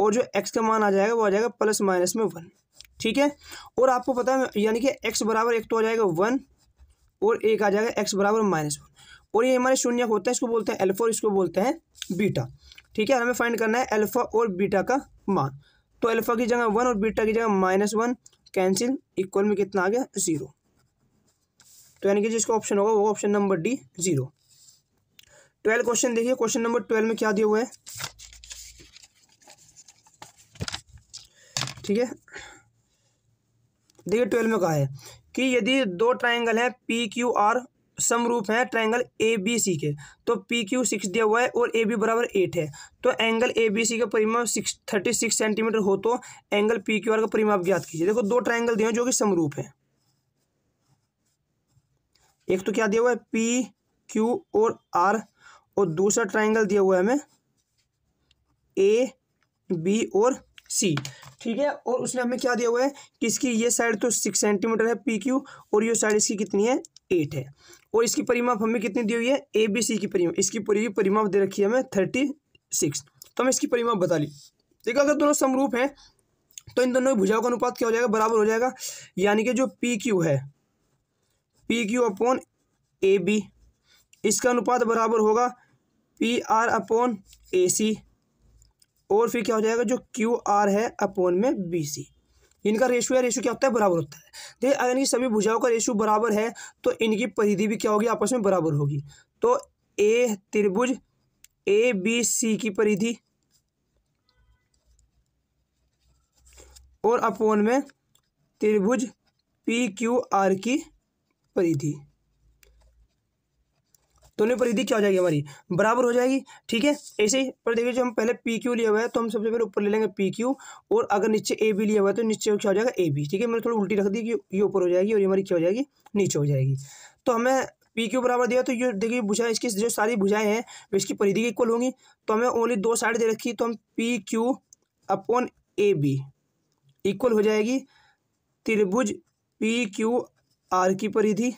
S1: और जो एक्स का मान आ जाएगा वो आ जाएगा प्लस माइनस में वन ठीक है और आपको पता है यानी कि एक्स बराबर एक तो आ जाएगा वन और एक आ जाएगा एक्स बराबर माइनस वन और ये हमारे शून्य होता है इसको बोलते हैं एल्फा और इसको बोलते हैं बीटा ठीक है हमें फाइंड करना है एल्फा और बीटा का मान तो एल्फा की जगह वन और बीटा की जगह माइनस वन कैंसिल इक्वल में कितना आ गया ज़ीरो तो यानी कि जिसका ऑप्शन होगा वो option number D zero twelve question देखिए क्वेश्चन नंबर ट्वेल्व में क्या दिया हुआ है ठीक है देखिए ट्वेल्व में कहा है कि यदि दो ट्राइंगल हैं पी क्यू आर समरूप हैं ट्राइंगल ए बी सी के तो पी क्यू सिक्स दिया हुआ है और ए बी बराबर एट है तो एंगल ए बी सी का परिमाप सिक्स थर्टी सिक्स सेंटीमीटर हो तो एंगल पी क्यू आर का परिमाप ज्ञात कीजिए देखो दो ट्राइंगल दिए जो कि समरूप है एक तो क्या दिया हुआ है पी क्यू और आर और दूसरा ट्राइंगल दिया हुआ है हमें ए बी और सी ठीक है और उसने हमें क्या दिया हुआ है कि इसकी ये साइड तो सिक्स सेंटीमीटर है पी क्यू और ये साइड इसकी कितनी है एट है और इसकी परिमाप हमें कितनी दी हुई है ए बी सी की परिमाप इसकी पूरी परिमाप दे रखी है हमें थर्टी सिक्स तो हम इसकी परिमाप बता ली देखो अगर दोनों समरूप हैं तो इन दोनों भुजाओं का अनुपात क्या हो जाएगा बराबर हो जाएगा यानी कि जो पी क्यू है P Q upon A B इसका अनुपात बराबर होगा P R upon A C और फिर क्या हो जाएगा जो क्यू आर है अपॉन में बी सी इनका रेशो है रेशो क्या होता है बराबर होता है देखिए अगर इनकी सभी भुजाओं का रेशो बराबर है तो इनकी परिधि भी क्या होगी आपस में बराबर होगी तो ए त्रिभुज ए बी सी की परिधि और अपोन में त्रिभुज पी क्यू आर की परिधि दोनों परिधि क्या हो जाएगी हमारी बराबर हो जाएगी ठीक है ऐसे ही पर देखिए जो हम पहले पी क्यू लिया हुआ है तो हम सबसे पहले ऊपर ले लेंगे पी क्यू और अगर नीचे ए बी लिया हुआ है तो नीचे क्या हो जाएगा ए बी ठीक है मैंने थोड़ी उल्टी रख दी कि ये ऊपर हो जाएगी और ये हमारी क्या हो जाएगी नीचे हो जाएगी तो हमें पी क्यू बराबर दिया तो ये देखिए भुझा इसकी जो सारी भुझाएं हैं वो इसकी परिधि की इक्वल होंगी तो हमें ओनली दो साइड दे रखी तो हम P Q upon A B equal हो जाएगी त्रिभुज पी क्यू आर की परिधि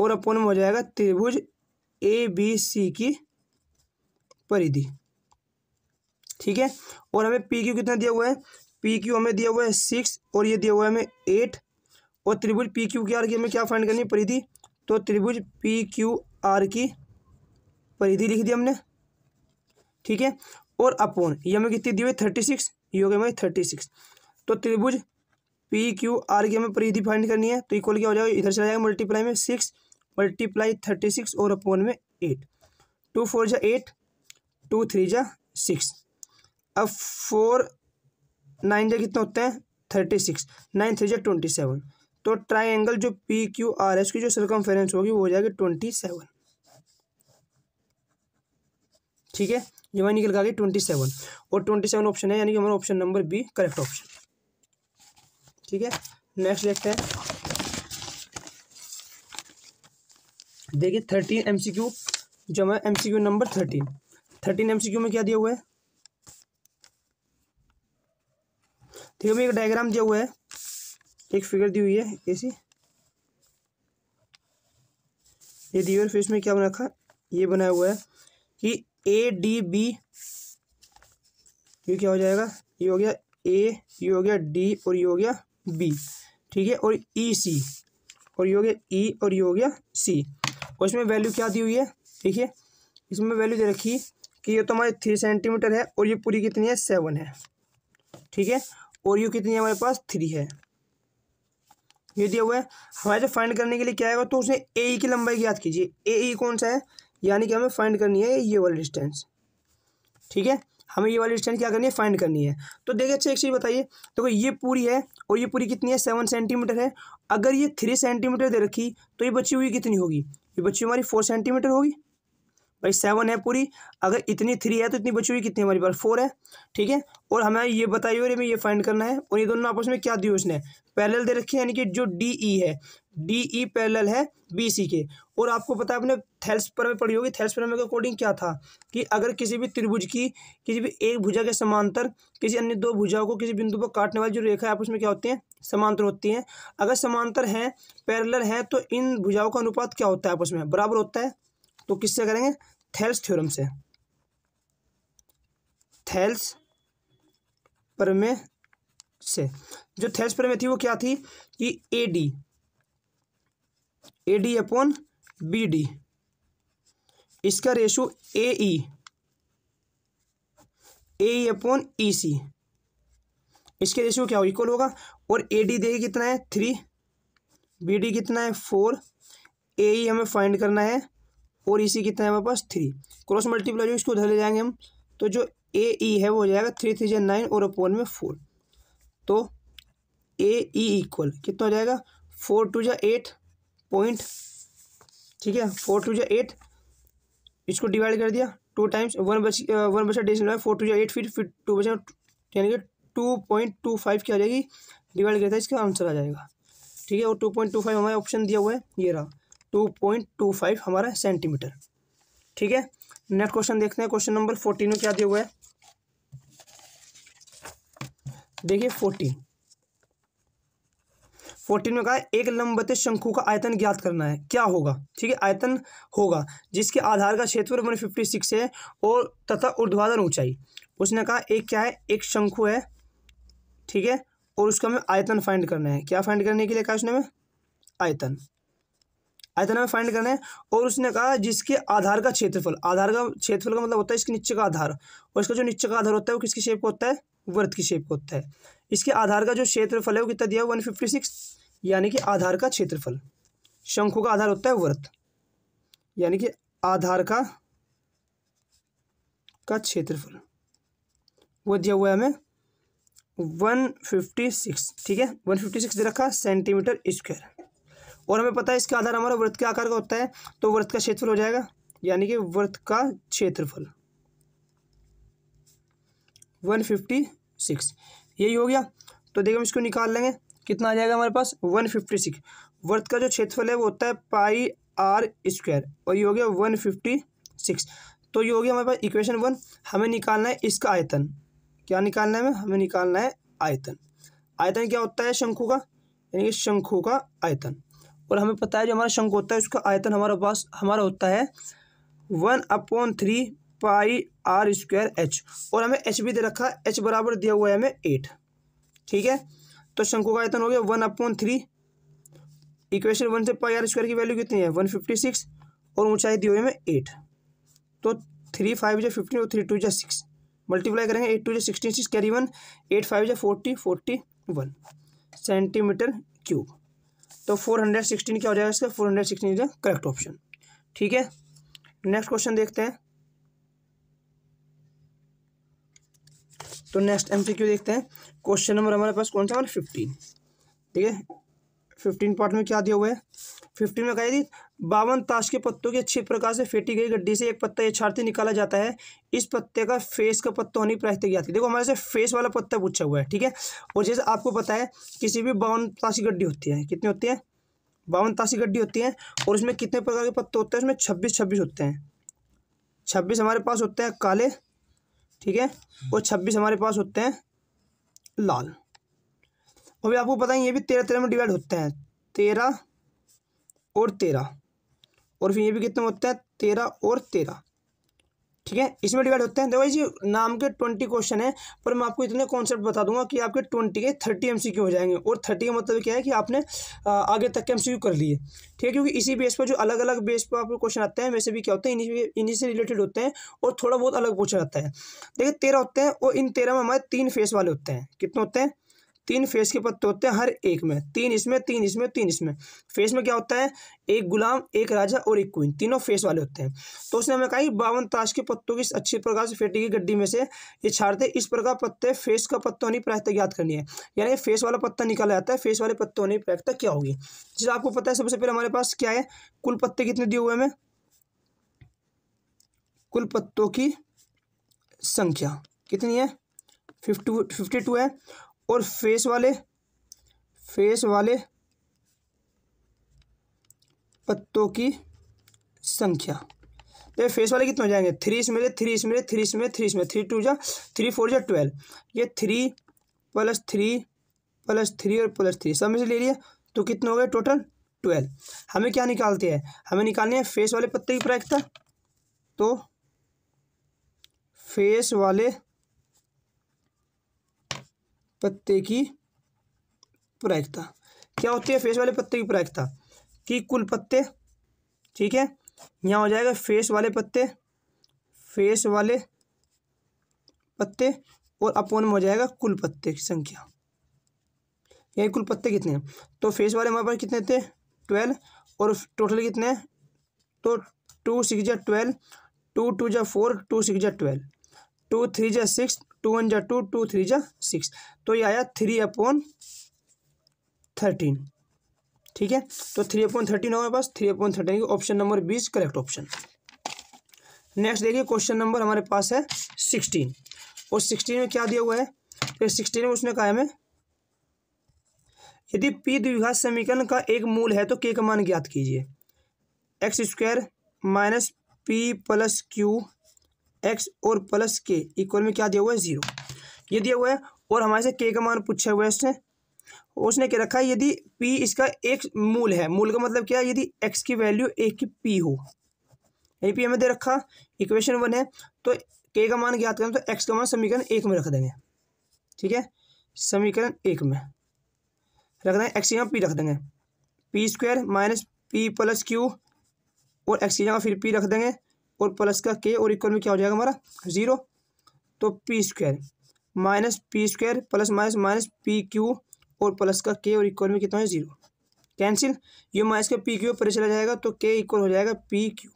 S1: और अपोन में हो जाएगा त्रिभुज ए बी सी की परिधि ठीक है और हमें पी क्यू कितना दिया हुआ है पी क्यू हमें दिया हुआ है सिक्स और ये दिया हुआ है हमें एट और त्रिभुज पी क्यू की आर की हमें क्या फाइंड करनी है परिधि तो त्रिभुज पी क्यू आर की परिधि लिख दी हमने ठीक है और अपोन ये हमें कितनी दी हुई थर्टी सिक्स ये हो गया हमारी थर्टी सिक्स तो त्रिभुज पी क्यू आर की हमें परिधि फाइंड करनी है तो इक्वल क्या हो जाएगा इधर चला जाएगा मल्टीप्लाई में सिक्स मल्टीप्लाई थर्टी सिक्स और अपॉन में एट टू फोर जा एट टू थ्री जा सिक्स अब फोर नाइन जा कितना होता तो है थर्टी सिक्स नाइन थ्री जा ट्वेंटी सेवन तो ट्राइंगल जो पी क्यू आर एस की जो सरकमफेरेंस होगी वो हो जाएगी ट्वेंटी सेवन ठीक है ये वही निकल के ट्वेंटी सेवन और ट्वेंटी सेवन ऑप्शन है यानी कि हमारा option number B correct option ठीक है नेक्स्ट देखते हैं देखिए थर्टीन एम सी क्यू जो है M C Q number thirteen thirteen M C Q में क्या दिया हुआ है ठीक है एक डायग्राम दिया हुआ है एक फिगर दी हुई है ऐसी ये दी हुई फिर इसमें क्या बना रखा ये बनाया हुआ है कि ए डी बी ये क्या हो जाएगा ये हो गया ए ये हो गया डी और ये हो गया बी ठीक है और ई e, सी और ये हो गया ई e, और ये हो गया सी और इसमें वैल्यू क्या दी हुई है ठीक है इसमें वैल्यू दे रखी कि ये तो हमारे थ्री सेंटीमीटर है और ये पूरी कितनी है सेवन है ठीक है और ये कितनी है हमारे पास थ्री है ये दिया हुआ है हमारे जो फाइंड करने के लिए क्या आएगा तो उसने ए ई e की लंबाई की याद कीजिए ए ई कौन सा है यानी कि हमें फाइंड करनी है ये वाला डिस्टेंस ठीक है हमें ये वाली डिस्टेंस क्या करनी है फाइंड करनी है तो देखिए अच्छा एक चीज़ बताइए देखो तो ये पूरी है और ये पूरी कितनी है सेवन सेंटीमीटर है अगर ये थ्री सेंटीमीटर दे रखी तो ये बची हुई कितनी होगी ये बची हमारी फोर सेंटीमीटर होगी भाई सेवन है पूरी अगर इतनी थ्री है तो इतनी बची हुई कितनी हमारी पास फोर है ठीक है और हमें ये बताइए और हमें ये फाइंड करना है और ये दोनों आपस में क्या दिए उसने पैरेलल दे रखी है यानी कि जो डी ई e है डी ई e पैरेलल है बी सी के और आपको पता है आपने थेल्स पर में पढ़ी होगी थेल्स पर में अकॉर्डिंग क्या था कि अगर किसी भी त्रिभुज की किसी भी एक भुजा के समांतर किसी अन्य दो भुजाओं को किसी बिंदु पर काटने वाली जो रेखा है आपस में क्या होती है समांतर होती हैं अगर समांतर हैं पैरेलल हैं तो इन भुजाओं का अनुपात क्या होता है आपस में बराबर होता है तो किससे करेंगे थेल्स थ्योरम से थेल्स परमे से जो थेस प्रमेय थी वो क्या थी कि A D A D upon B D इसका ratio A E A upon E C इसके रेशो क्या इक्वल होगा और ए डी देखिए कितना है थ्री बी डी कितना है फोर ए ई हमें फाइंड करना है और ई e सी कितना है हमारे पास थ्री क्रॉस मल्टीप्लाई जो इसको उधर ले जाएंगे हम तो जो ए ई e है वो हो जाएगा थ्री थ्री जो नाइन और अपॉन में फोर तो ए ई इक्वल कितना हो जाएगा फोर टू जो एट पॉइंट ठीक है फोर टू जो एट इसको डिवाइड कर दिया टू टाइम्स वन बच वन बच्चा डिस्टेंस फोर टू जो एट फिर फिर टू बचा यानी कि टू पॉइंट टू फाइव की आ जाएगी डिवाइड करता है इसका आंसर आ जाएगा ठीक है और टू पॉइंट टू फाइव हमारा ऑप्शन दिया हुआ है ये रहा टू पॉइंट टू फाइव हमारा सेंटीमीटर ठीक है नेक्स्ट क्वेश्चन देखते हैं क्वेश्चन नंबर फोर्टीन में क्या दिया हुआ है देखिए फोर्टीन फोर्टीन में कहा एक लंबत शंकु का आयतन ज्ञात करना है क्या होगा ठीक है आयतन होगा जिसके आधार का क्षेत्र वन फिफ्टी सिक्स है और तथा उर्ध्वाधर ऊंचाई उसने कहा एक क्या है एक शंकु है ठीक है और उसका हमें आयतन फाइंड करना है क्या फाइंड करने के लिए कहा उसने हमें आयतन आयतन में फाइंड करना है और उसने कहा जिसके आधार का क्षेत्रफल आधार का क्षेत्रफल का मतलब होता है इसके नीचे का आधार और इसका जो नीचे का आधार होता है वो किसकी शेप को होता है वर्त की शेप को होता है इसके आधार का जो क्षेत्रफल है वो कितना दिया वन फिफ्टी सिक्स यानी कि आधार का क्षेत्रफल शंखु का आधार होता है व्रत यानी कि आधार का का क्षेत्रफल वो दिया हुआ है हमें वन फिफ्टी सिक्स ठीक है वन फिफ्टी सिक्स दे रखा सेंटीमीटर स्क्वायर और हमें पता है इसका आधार हमारा वृत्त के आकार का होता है तो वृत्त का क्षेत्रफल हो जाएगा यानी कि वृत्त का क्षेत्रफल वन फिफ्टी सिक्स यही हो गया तो देखिए हम इसको निकाल लेंगे कितना आ जाएगा हमारे पास वन फिफ्टी सिक्स का जो क्षेत्रफल है वो होता है पाई आर स्क्वायर और ये हो गया वन फिफ्टी सिक्स तो ये हो गया हमारे पास इक्वेशन वन हमें निकालना है इसका आयतन क्या निकालना है हमें हमें निकालना है आयतन आयतन क्या होता है शंखु का यानी कि शंखु का आयतन और हमें पता है जो हमारा शंख होता है उसका आयतन हमारा पास हमारा होता है one upon three pi R square H और हमें एच भी दे रखा है एच बराबर दिया हुआ है हमें एट ठीक है तो शंकु का आयतन हो गया one upon three equation one से पाई आर स्क्वायर की वैल्यू कितनी है वन फिफ्टी सिक्स और ऊंचाई दी हुई है हमें एट तो थ्री फाइव जो फिफ्टीन और थ्री टू जो सिक्स मल्टीप्लाई करेंगे एट टू जो sixteen six carry one eight five जो forty forty one centimetre cube तो फोर हंड्रेड सिक्सटीन क्या हो जाएगा इसका four hundred sixteen is the correct option ठीक है नेक्स्ट क्वेश्चन देखते हैं तो नेक्स्ट एमसीक्यू देखते हैं क्वेश्चन नंबर हमारे पास कौन सा है फिफ्टीन ठीक है फिफ्टीन पार्ट में क्या दिया हुआ है फिफ्टीन में कह दी बावन ताश के पत्तों की अच्छे प्रकार से फेटी गई गड्ढी से एक पत्ता छाड़ती निकाला जाता है इस पत्ते का फेस का पत्ता होने की जाती है देखो हमारे से फेस वाला पत्ता पूछा हुआ है ठीक है और जैसे आपको पता है किसी भी बावन ताश की गड्ढी होती है कितनी होती है बावन ताश की गड्ढी होती है और उसमें कितने प्रकार के पत्ते होते हैं उसमें छब्बीस छब्बीस होते हैं छब्बीस हमारे पास होते हैं काले ठीक है और छब्बीस हमारे पास होते हैं लाल अभी आपको पता है ये भी तेरह तेरह में डिवाइड होते हैं तेरह और तेरह और फिर ये भी कितना होता है तेरह और तेरह ठीक है इसमें डिवाइड होते हैं देखो जी नाम के ट्वेंटी क्वेश्चन है पर मैं आपको इतने कॉन्सेप्ट बता दूंगा कि आपके ट्वेंटी के थर्टी एम हो जाएंगे और थर्टी का मतलब क्या है कि आपने आगे तक के एम कर लिए ठीक है क्योंकि इसी बेस पर जो अलग अलग बेस पर आपके क्वेश्चन आते हैं वैसे भी क्या होते हैं इन्हीं इन्हीं से रिलेटेड होते हैं और थोड़ा बहुत अलग पूछा जाता है देखिए तेरह होते हैं और इन तेरह में हमारे तीन फेस वाले होते हैं कितने होते हैं तीन फेस के पत्ते होते हैं हर एक में तीन इसमें तीन इसमें तीन इसमें फेस में क्या होता है एक गुलाम एक राजा और एक क्वीन तीनों फेस वाले होते हैं तो उसने हमें कहा बावन ताश के पत्तों की अच्छी प्रकार से फेटी की गड्डी में से ये छाड़ते इस प्रकार पत्ते फेस का पत्ता होने प्रायता याद करनी है यानी फेस वाला पत्ता निकाला जाता है फेस वाले पत्ते होने प्रायता क्या होगी जैसे आपको पता है सबसे पहले हमारे पास क्या है कुल पत्ते कितने दिए हुए हमें कुल पत्तों की संख्या कितनी है फिफ्टी फिफ्टी टू है और फेस वाले फेस वाले पत्तों की संख्या तो फेस वाले कितने हो जाएंगे थ्री इसमें थ्री इसमें थ्री इसमें थ्री इसमें थ्री टू जा थ्री फोर जा ट्वेल्व ये three plus three plus three और प्लस थ्री सब में से ले लिया तो कितने हो गए टोटल ट्वेल्व हमें क्या निकालते हैं हमें निकालनी है फेस वाले पत्ते की प्रायिकता तो फेस वाले पत्ते की प्रायिकता क्या होती है फेस वाले पत्ते की प्रायिकता कि कुल पत्ते ठीक है यहाँ हो जाएगा फेस वाले पत्ते फेस वाले पत्ते और अपोन में हो जाएगा कुल पत्ते की संख्या यही कुल पत्ते कितने हैं तो फेस वाले हमारे पास कितने थे ट्वेल्व और टोटल कितने हैं तो टू सिक्स जै ट्वेल्व टू टू जै फोर टू सिक्स जै ट्वेल्व टू थ्री जै सिक्स टू वन जा टू टू थ्री जा सिक्स तो ये आया थ्री अपॉन थर्टीन ठीक है तो थ्री अपॉन थर्टीन होगा पास three upon thirteen option number बीस करेक्ट ऑप्शन नेक्स्ट देखिए क्वेश्चन नंबर हमारे पास है सिक्सटीन और सिक्सटीन में क्या दिया हुआ है फिर सिक्सटीन में उसने कहा हमें यदि पी द्विघात समीकरण का एक मूल है तो के का मान ज्ञात कीजिए X square minus P plus Q X और प्लस के इक्वल में क्या दिया हुआ है जीरो ये दिया हुआ है और हमारे से के का मान पूछा हुआ है इसने उसने क्या रखा है यदि पी इसका एक मूल है मूल का मतलब क्या है यदि एक्स की वैल्यू एक की पी हो यही पी हमें दे रखा इक्वेशन वन है तो के का मान ज्ञात करें तो एक्स का मान समीकरण एक में रख देंगे ठीक है समीकरण एक में रख देंगे एक्स यहाँ पी रख देंगे P square minus P plus Q और एक्स की जगह फिर पी रख देंगे और प्लस का के और इक्वल में क्या हो जाएगा हमारा ज़ीरो तो P square minus P square plus minus minus P Q और प्लस का के और इक्वल में कितना है ज़ीरो कैंसिल ये माइनस का पी क्यू पर चला जाएगा तो के इक्वल हो जाएगा पी क्यू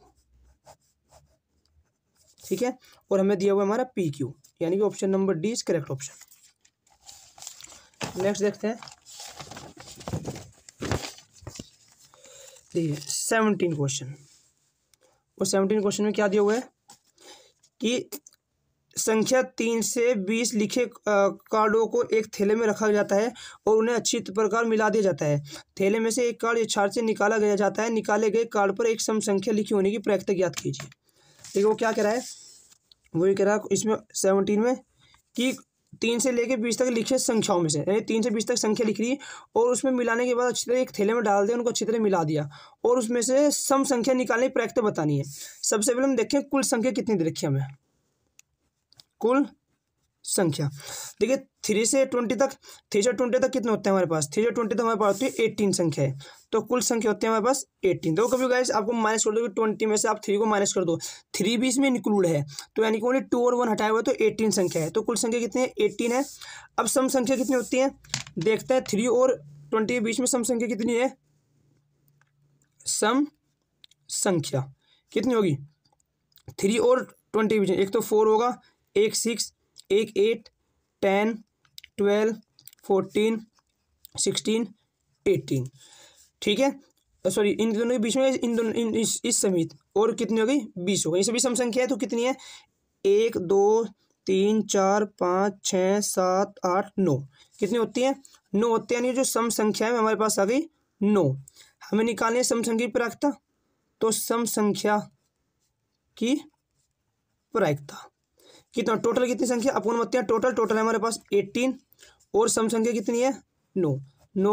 S1: ठीक है और हमें दिया हुआ हमारा पी क्यू यानी कि option number D is correct option next देखते हैं सेवनटीन क्वेश्चन और सेवनटीन क्वेश्चन में क्या दिया हुआ है कि संख्या तीन से बीस लिखे कार्डों को एक थैले में रखा जाता है और उन्हें अच्छी प्रकार मिला दिया जाता है थैले में से एक कार्ड इच्छार से निकाला गया जाता है निकाले गए कार्ड पर एक सम संख्या लिखी होने की प्रैक्टिक ज्ञात कीजिए देखिए वो क्या कह रहा है वो ये कह रहा है इसमें सेवनटीन में कि तीन से लेकर बीस तक लिखे संख्याओं में से यानी तीन से बीस तक संख्या लिख रही और उसमें मिलाने के बाद अच्छी तरह एक थैले में डाल दिया उनको अच्छी तरह मिला दिया और उसमें से सम संख्या निकालने प्रैक्ट बतानी है सबसे पहले हम देखें कुल संख्या कितनी दे रखी हमें कुल संख्या देखिए थ्री से ट्वेंटी तक थ्री से ट्वेंटी तक कितने होते हैं हमारे पास थ्री से ट्वेंटी तक तो हमारे पास होती है एटीन संख्या है तो कुल संख्या होती है हमारे पास एटीन तो कभी गाइस आपको माइनस कर दो ट्वेंटी में से आप थ्री को माइनस कर दो थ्री भी इसमें इंक्लूड है तो यानी कि ओनली टू और वन हटाया हुआ तो एटीन संख्या है तो कुल संख्या कितनी है एटीन है अब सम संख्या कितनी होती है देखते हैं थ्री और ट्वेंटी के बीच में सम संख्या कितनी है सम संख्या कितनी होगी थ्री और ट्वेंटी के बीच में एक तो फोर होगा एक सिक्स एक eight ten twelve fourteen sixteen eighteen ठीक है सॉरी इन दोनों के बीच में इन दोनों इन इस, समित और कितनी हो गई बीस हो गई सभी सम संख्या है तो कितनी है एक दो तीन चार पाँच छः सात आठ नौ कितनी होती है नौ होती है यानी जो सम संख्या है हमारे पास आ गई नौ हमें निकालनी है सम संख्या की प्रायिकता तो सम संख्या की प्रायिकता कितना टोटल कितनी संख्या अपूर्ण बत्तियाँ टोटल टोटल हमारे पास एट्टीन और सम संख्या कितनी है नो नो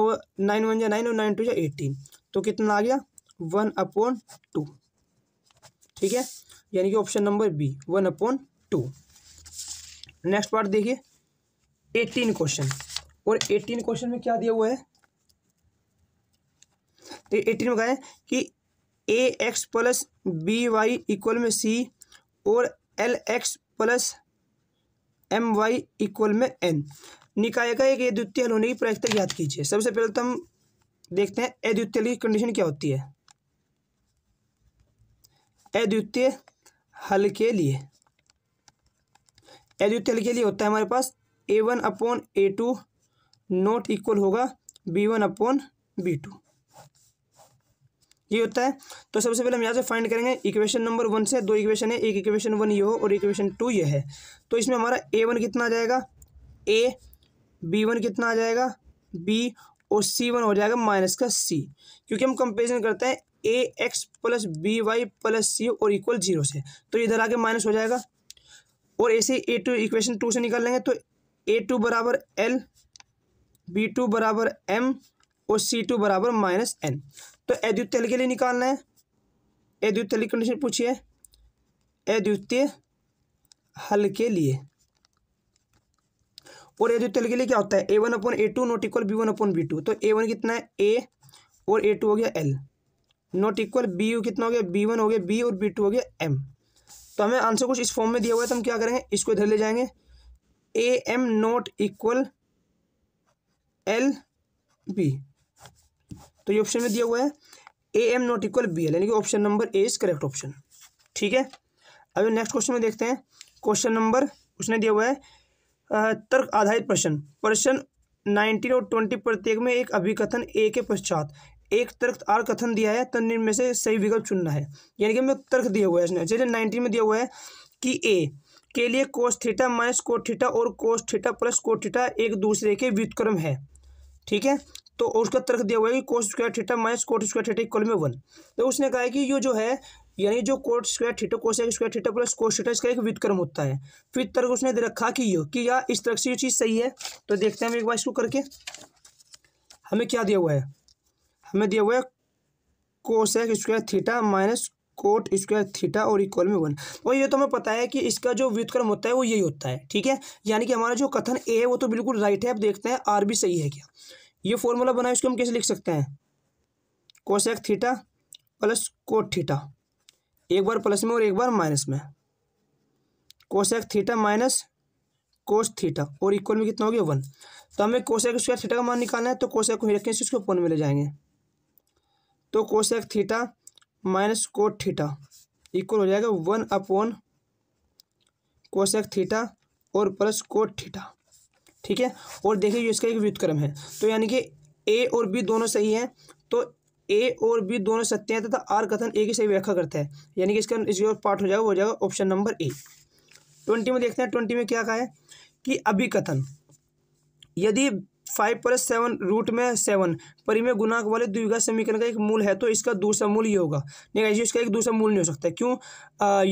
S1: नाइन वन जा नाइन और नाइन टू या एटीन तो कितना आ गया वन अपॉन टू ठीक है यानी कि option number B one upon two next part देखिए एटीन क्वेश्चन और एटीन क्वेश्चन में क्या दिया हुआ है तो एटीन में कहा है कि A X plus B Y equal में सी और L X plus M Y equal में एन निकाय का एक अद्वितीय होने की प्रायिकता याद कीजिए सबसे पहले तो हम देखते हैं अद्वितीय की कंडीशन क्या होती है अद्वितीय हल के लिए अद्वितीय हल के लिए होता है हमारे पास A one upon A two not equal होगा B one upon B two ये होता है तो सबसे पहले हम यहाँ से फाइंड करेंगे इक्वेशन नंबर वन से दो इक्वेशन है एक इक्वेशन वन ये हो और इक्वेशन टू ये है तो इसमें हमारा ए वन कितना आ जाएगा ए बी वन कितना आ जाएगा बी और सी वन हो जाएगा माइनस का सी क्योंकि हम कंपेरिजन करते हैं A X plus B Y plus C और इक्वल जीरो से तो इधर आके माइनस हो जाएगा और ऐसे ए टू इक्वेशन टू से निकाल लेंगे तो ए टू बराबर एल बी टू बराबर एम और सी टू बराबर माइनस एन तो अद्वितीय के लिए निकालना है अद्वितीय की कंडीशन पूछिए अद्वितीय हल के लिए और अद्वितीय के लिए क्या होता है A one upon A two not equal B one upon B two तो ए वन कितना है ए और ए टू हो गया एल नॉट इक्वल बी यू कितना हो गया बी वन हो गया बी और बी टू हो गया एम तो हमें आंसर कुछ इस फॉर्म में दिया हुआ है तो हम क्या करेंगे इसको इधर ले जाएंगे A M not equal L B तो ये ऑप्शन में दिया हुआ है A M not equal B L यानी कि option number A is correct option ठीक है अब नेक्स्ट क्वेश्चन में देखते हैं क्वेश्चन नंबर उसने दिया हुआ है तर्क आधारित प्रश्न प्रश्न नाइनटीन और ट्वेंटी प्रत्येक में एक अभिकथन ए के पश्चात एक तर्क आर कथन दिया है तो निम्न से सही विकल्प चुनना है यानी कि हमें तर्क दिया हुआ है इसने जैसे नाइनटीन में दिया हुआ है कि ए के लिए cos theta minus cot theta और cos theta plus cot theta एक दूसरे के व्युतक्रम है ठीक है तो उसका तर्क दिया हुआ है कि cot square theta minus cot square theta equal में वन तो उसने कहा है कि ये जो है यानी जो cot square theta cos square theta plus cos theta इसका एक व्युतक्रम होता है फिर तर्क उसने दे रखा कि ये कि यह इस तरह से ये चीज़ सही है तो देखते हैं हम एक बार इसको करके हमें क्या दिया हुआ है हमें दिया हुआ है cos square theta minus cot square theta और इक्वल में वन और तो ये तो हमें पता है कि इसका जो व्युतक्रम होता है वो यही होता है ठीक है यानी कि हमारा जो कथन ए है वो तो बिल्कुल राइट है अब देखते हैं आर भी सही है क्या ये फॉर्मूला बनाए उसको इसको हम कैसे लिख सकते हैं cosec theta plus cot theta एक बार प्लस में और एक बार माइनस में cosec theta minus cos theta और इक्वल में कितना हो गया वन तो हमें कोशेक स्क्वायर थीटा का मान निकालना है तो कोशेक को ही रखें इसको अपन में ले जाएंगे तो cosec theta minus cot theta equal हो जाएगा वन अपॉन कोशेक थीटा और प्लस कोट थीटा ठीक है और देखिए जो इसका एक व्युतक्रम है तो यानी कि ए और बी दोनों सही हैं तो ए और बी दोनों सत्य हैं तथा आर कथन ए की सही व्याख्या करता है यानी कि इसका इसका पार्ट हो जाएगा वो हो जाएगा ऑप्शन नंबर ए ट्वेंटी में देखते हैं ट्वेंटी में क्या कहा है कि अभी कथन यदि फाइव प्लस सेवन रूट में सेवन परिमेय गुणांक वाले द्विघात समीकरण का एक मूल है तो इसका दूसरा मूल ये होगा नहीं ऐसे इसका एक दूसरा मूल नहीं हो सकता क्यों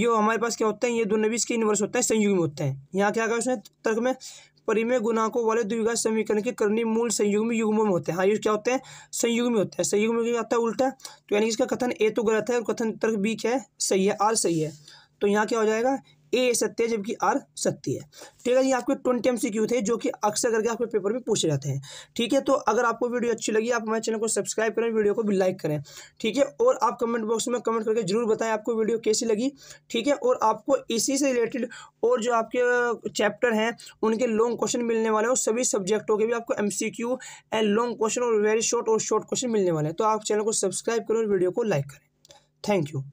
S1: ये हमारे पास क्या होते हैं ये दोनों भी इसके इन्वर्स होते हैं संयुग्म होते हैं यहाँ क्या कहा उसने तर्क में परिमेय गुणांकों वाले द्विघात समीकरण के करनी मूल संयुग में युग्म में होते हैं हाँ ये क्या होते हैं संयुग में होते हैं संयुग में क्या आता है उल्टा तो यानी इसका कथन ए तो गलत है और कथन तर्क बी क्या है सही है आर सही है तो यहाँ क्या हो जाएगा ए सत्य है जबकि आर सत्य है ठीक है ये आपके ट्वेंटी एम थे जो कि अक्सर करके आपके पेपर में पूछे जाते हैं ठीक है तो अगर आपको वीडियो अच्छी लगी आप हमारे चैनल को सब्सक्राइब करें वीडियो को भी लाइक करें ठीक है और आप कमेंट बॉक्स में कमेंट करके जरूर बताएं आपको वीडियो कैसी लगी ठीक है और आपको इसी से रिलेटेड और जो आपके चैप्टर हैं उनके लॉन्ग क्वेश्चन मिलने वाले हैं सभी सब्जेक्टों के भी आपको M C Q and long question और वेरी शॉर्ट और शॉर्ट क्वेश्चन मिलने वाले हैं तो आप चैनल को सब्सक्राइब करें और वीडियो को लाइक करें थैंक यू